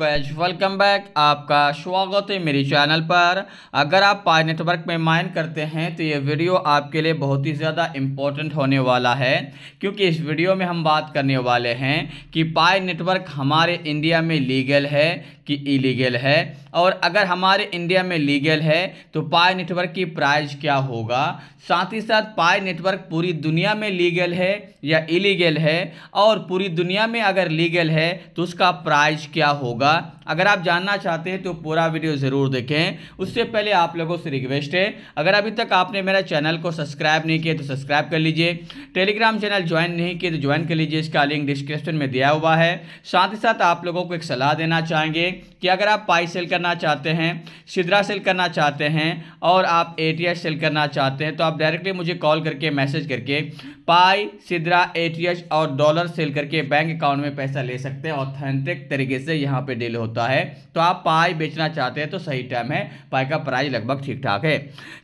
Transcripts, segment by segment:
veg welcome back आपका स्वागत है मेरे चैनल पर अगर आप पाई नेटवर्क में माइन करते हैं तो ये वीडियो आपके लिए बहुत ही ज़्यादा इम्पोर्टेंट होने वाला है क्योंकि इस वीडियो में हम बात करने वाले हैं कि पाई नेटवर्क हमारे इंडिया में लीगल है कि इलीगल है और अगर हमारे इंडिया में लीगल है तो पाई नेटवर्क की प्राइस क्या होगा साथ ही साथ पाई नेटवर्क पूरी दुनिया में लीगल है या इलीगल है और पूरी दुनिया में अगर लीगल है तो उसका प्राइज क्या होगा tiba अगर आप जानना चाहते हैं तो पूरा वीडियो ज़रूर देखें उससे पहले आप लोगों से रिक्वेस्ट है अगर अभी तक आपने मेरा चैनल को सब्सक्राइब नहीं किया तो सब्सक्राइब कर लीजिए टेलीग्राम चैनल ज्वाइन नहीं किया तो ज्वाइन कर लीजिए इसका लिंक डिस्क्रिप्शन में दिया हुआ है साथ ही साथ आप लोगों को एक सलाह देना चाहेंगे कि अगर आप पाई सेल करना चाहते हैं सिद्रा सेल करना चाहते हैं और आप ए सेल करना चाहते हैं तो आप डायरेक्टली मुझे कॉल करके मैसेज करके पाई सिद्रा ए और डॉलर सेल करके बैंक अकाउंट में पैसा ले सकते हैं ऑथेंटिक तरीके से यहाँ पर डील होता होता है तो आप पाई बेचना चाहते हैं तो सही टाइम है पाई का प्राइस लगभग ठीक ठाक है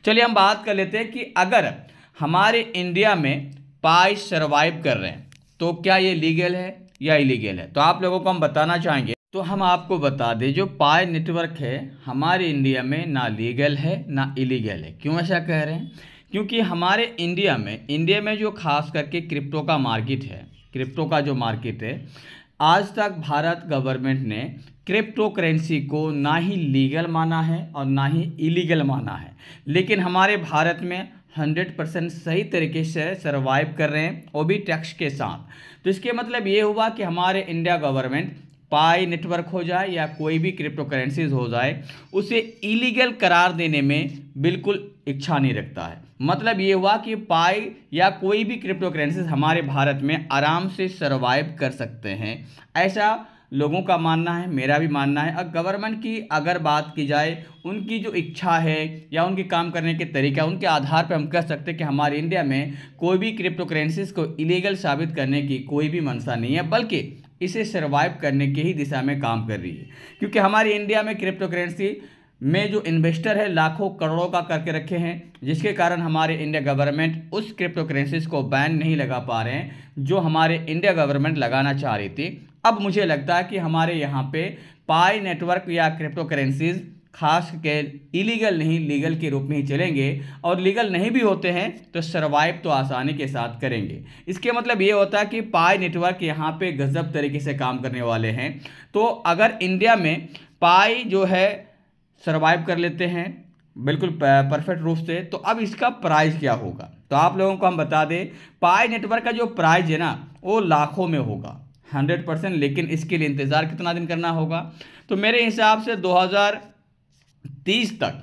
चलिए हम बात कर लेते हैं कि अगर हमारे इंडिया में पाई सर्वाइव कर रहे हैं तो क्या ये लीगल है या इलीगल है तो आप लोगों को हम बताना चाहेंगे तो हम आपको बता दें जो पाए नेटवर्क है हमारे इंडिया में ना लीगल है ना इलीगल है क्यों ऐसा कह रहे हैं क्योंकि हमारे इंडिया में इंडिया में जो खास करके क्रिप्टो का मार्केट है क्रिप्टो का जो मार्केट है आज तक भारत गवर्नमेंट ने क्रिप्टो करेंसी को ना ही लीगल माना है और ना ही इलीगल माना है लेकिन हमारे भारत में हंड्रेड परसेंट सही तरीके से सर्वाइव कर रहे हैं वो भी टैक्स के साथ तो इसके मतलब ये हुआ कि हमारे इंडिया गवर्नमेंट पाई नेटवर्क हो जाए या कोई भी क्रिप्टो करेंसीज हो जाए उसे इलीगल करार देने में बिल्कुल इच्छा नहीं रखता है मतलब ये हुआ कि पाई या कोई भी क्रिप्टो करेंसीज हमारे भारत में आराम से सर्वाइव कर सकते हैं ऐसा लोगों का मानना है मेरा भी मानना है अब गवर्नमेंट की अगर बात की जाए उनकी जो इच्छा है या उनके काम करने के तरीका उनके आधार पर हम कह सकते हैं कि हमारे इंडिया में कोई भी क्रिप्टो करेंसीज को इलीगल साबित करने की कोई भी मंशा नहीं है बल्कि इसे सर्वाइव करने की ही दिशा में काम कर रही है क्योंकि हमारे इंडिया में क्रिप्टो करेंसी में जो इन्वेस्टर है लाखों करोड़ों का करके रखे हैं जिसके कारण हमारे इंडिया गवर्नमेंट उस क्रिप्टो करेंसीज को बैन नहीं लगा पा रहे हैं जो हमारे इंडिया गवर्नमेंट लगाना चाह रही थी अब मुझे लगता है कि हमारे यहाँ पे पाई नेटवर्क या क्रिप्टो करेंसीज खास के इलीगल नहीं लीगल के रूप में ही चलेंगे और लीगल नहीं भी होते हैं तो सर्वाइव तो आसानी के साथ करेंगे इसके मतलब ये होता है कि पाई नेटवर्क यहाँ पे गजब तरीके से काम करने वाले हैं तो अगर इंडिया में पाई जो है सर्वाइव कर लेते हैं बिल्कुल परफेक्ट रूप से तो अब इसका प्राइस क्या होगा तो आप लोगों को हम बता दें पाई नेटवर्क का जो प्राइज़ है ना वो लाखों में होगा हंड्रेड परसेंट लेकिन इसके लिए इंतज़ार कितना दिन करना होगा तो मेरे हिसाब से 2030 तक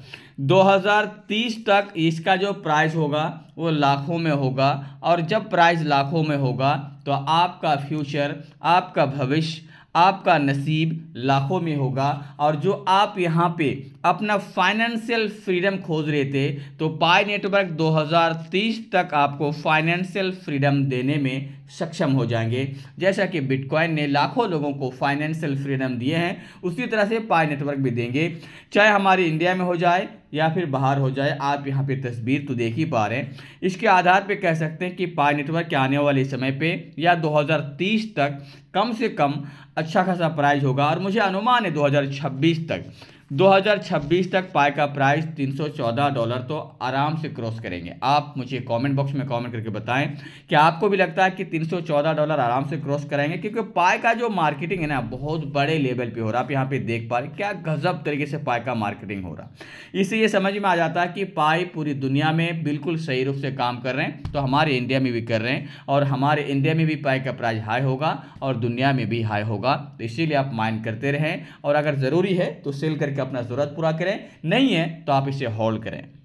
2030 तक इसका जो प्राइस होगा वो लाखों में होगा और जब प्राइस लाखों में होगा तो आपका फ्यूचर आपका भविष्य आपका नसीब लाखों में होगा और जो आप यहाँ पे अपना फाइनेंशियल फ्रीडम खोज रहे थे तो पाई नेटवर्क 2030 तक आपको फाइनेंशियल फ्रीडम देने में सक्षम हो जाएंगे जैसा कि बिटकॉइन ने लाखों लोगों को फाइनेंशियल फ्रीडम दिए हैं उसी तरह से पाई नेटवर्क भी देंगे चाहे हमारे इंडिया में हो जाए या फिर बाहर हो जाए आप यहाँ पे तस्वीर तो देख ही पा रहे हैं इसके आधार पे कह सकते हैं कि पाई नेटवर्क के आने वाले समय पे या 2030 तक कम से कम अच्छा खासा प्राइज होगा और मुझे अनुमान है दो तक 2026 तक पाए का प्राइस 314 डॉलर तो आराम से क्रॉस करेंगे आप मुझे कमेंट बॉक्स में कमेंट करके बताएं कि आपको भी लगता है कि 314 डॉलर आराम से क्रॉस करेंगे क्योंकि पाए का जो मार्केटिंग है ना बहुत बड़े लेवल पे हो रहा है आप यहाँ पे देख पा रहे क्या गजब तरीके से पाए का मार्केटिंग हो रहा है इससे ये समझ में आ जाता है कि पाए पूरी दुनिया में बिल्कुल सही रूप से काम कर रहे हैं तो हमारे इंडिया में भी कर रहे हैं और हमारे इंडिया में भी पाए का प्राइज़ हाई होगा और दुनिया में भी हाई होगा तो इसीलिए आप माइंड करते रहें और अगर ज़रूरी है तो सेल करके करके अपना ज़रूरत पूरा करें नहीं है तो आप इसे होल्ड करें